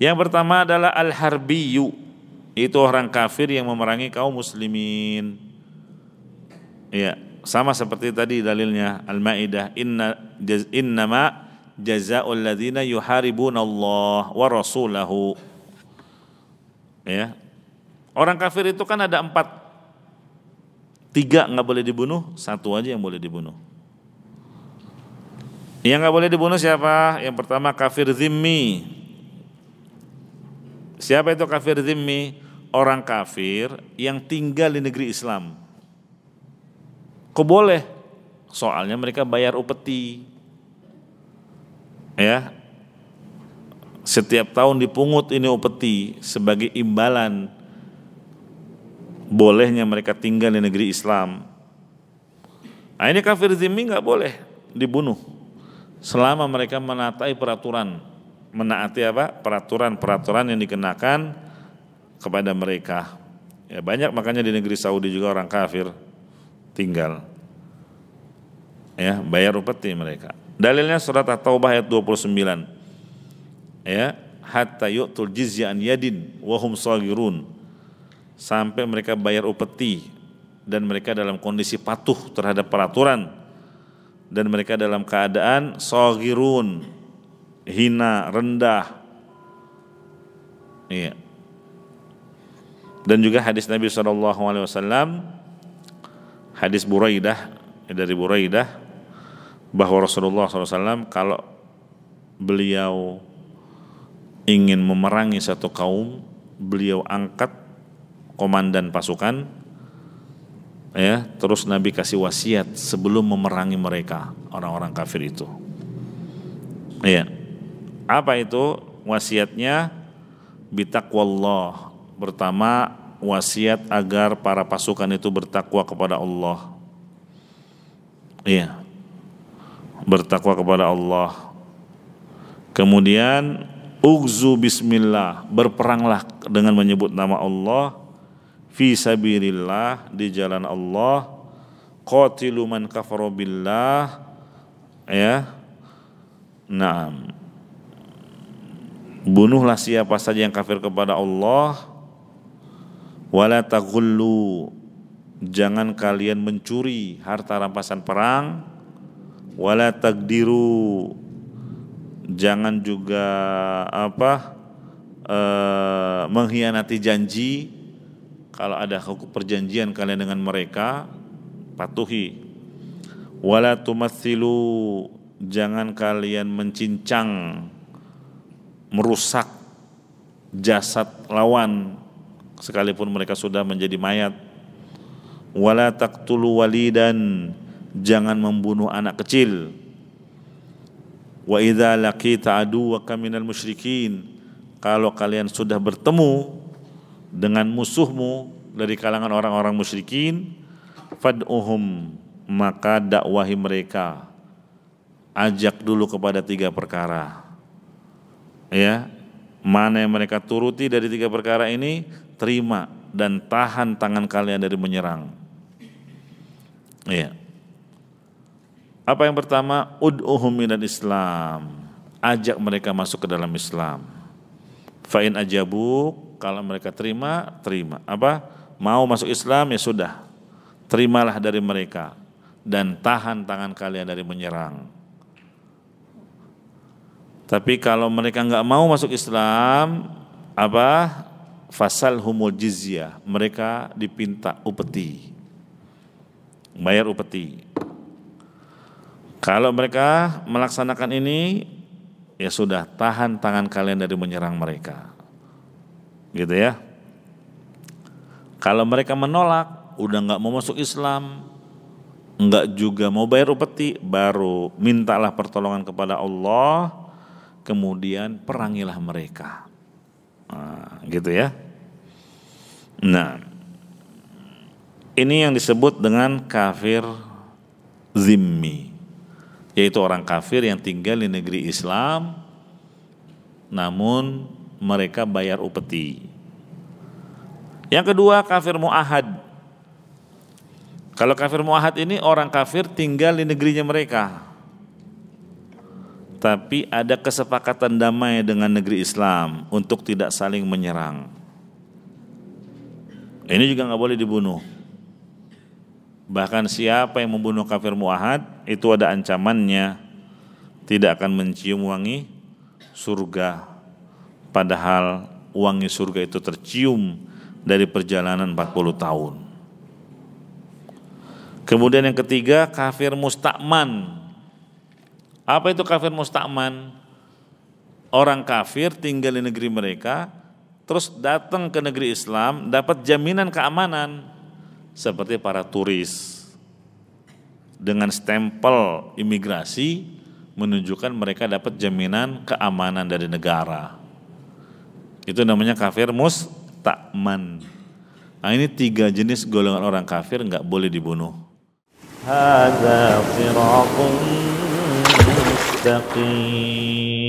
Yang pertama adalah al-harbiyu, itu orang kafir yang memerangi kaum muslimin. Ya, sama seperti tadi dalilnya Al-Maidah, inna jaz, innama jazaa'ul ladzina Allah wa rasulahu. Ya. Orang kafir itu kan ada empat tiga nggak boleh dibunuh, satu aja yang boleh dibunuh. Yang nggak boleh dibunuh siapa? Yang pertama kafir zimmi, Siapa itu kafir zimmi? Orang kafir yang tinggal di negeri Islam. Kok boleh? Soalnya mereka bayar upeti. Ya. Setiap tahun dipungut ini upeti sebagai imbalan bolehnya mereka tinggal di negeri Islam. Nah, ini kafir zimmi nggak boleh dibunuh selama mereka menatai peraturan menaati apa peraturan-peraturan yang dikenakan kepada mereka. Ya banyak makanya di negeri Saudi juga orang kafir tinggal. Ya, bayar upeti mereka. Dalilnya surat At-Taubah ayat 29. Ya, hatta yu'tul jizya an yadin wa hum sagirun. Sampai mereka bayar upeti dan mereka dalam kondisi patuh terhadap peraturan dan mereka dalam keadaan sagirun hina, rendah. Iya. Dan juga hadis Nabi saw, hadis Buraidah eh, dari Buraidah bahwa Rasulullah SAW kalau beliau ingin memerangi satu kaum, beliau angkat komandan pasukan, ya terus Nabi kasih wasiat sebelum memerangi mereka orang-orang kafir itu. Iya. Apa itu wasiatnya? Bitakwallah. Pertama, wasiat agar para pasukan itu bertakwa kepada Allah. Iya. Bertakwa kepada Allah. Kemudian ugzu bismillah, berperanglah dengan menyebut nama Allah fi sabirillah di jalan Allah qatilu man ya. Naam bunuhlah siapa saja yang kafir kepada Allah wala taghullu jangan kalian mencuri harta rampasan perang wala tagdiru jangan juga apa e, mengkhianati janji kalau ada hukum perjanjian kalian dengan mereka patuhi wala tumathilu jangan kalian mencincang merusak jasad lawan sekalipun mereka sudah menjadi mayat. Wala taqtulu walidan, jangan membunuh anak kecil. Wa idza laqita aduwaka minal musyrikin, kalau kalian sudah bertemu dengan musuhmu dari kalangan orang-orang musyrikin, fad'uhum, maka dakwahi mereka. Ajak dulu kepada tiga perkara ya mana yang mereka turuti dari tiga perkara ini terima dan tahan tangan kalian dari menyerang ya apa yang pertama ud'uhum dan islam ajak mereka masuk ke dalam islam fa'in ajabu kalau mereka terima terima apa mau masuk islam ya sudah terimalah dari mereka dan tahan tangan kalian dari menyerang tapi kalau mereka nggak mau masuk Islam, apa? Fasal humul jizya Mereka dipinta upeti. Bayar upeti. Kalau mereka melaksanakan ini, ya sudah tahan tangan kalian dari menyerang mereka. Gitu ya. Kalau mereka menolak, udah nggak mau masuk Islam, nggak juga mau bayar upeti, baru mintalah pertolongan kepada Allah kemudian perangilah mereka. Nah, gitu ya. Nah, ini yang disebut dengan kafir zimmi, yaitu orang kafir yang tinggal di negeri Islam, namun mereka bayar upeti. Yang kedua kafir muahad. Kalau kafir muahad ini orang kafir tinggal di negerinya mereka tapi ada kesepakatan damai dengan negeri Islam untuk tidak saling menyerang. Ini juga nggak boleh dibunuh. Bahkan siapa yang membunuh kafir muahad itu ada ancamannya tidak akan mencium wangi surga. Padahal wangi surga itu tercium dari perjalanan 40 tahun. Kemudian yang ketiga kafir mustakman apa itu kafir musta'man? Orang kafir tinggal di negeri mereka, terus datang ke negeri Islam, dapat jaminan keamanan seperti para turis dengan stempel imigrasi menunjukkan mereka dapat jaminan keamanan dari negara. Itu namanya kafir musta'man. Nah, ini tiga jenis golongan orang kafir nggak boleh dibunuh. المتقين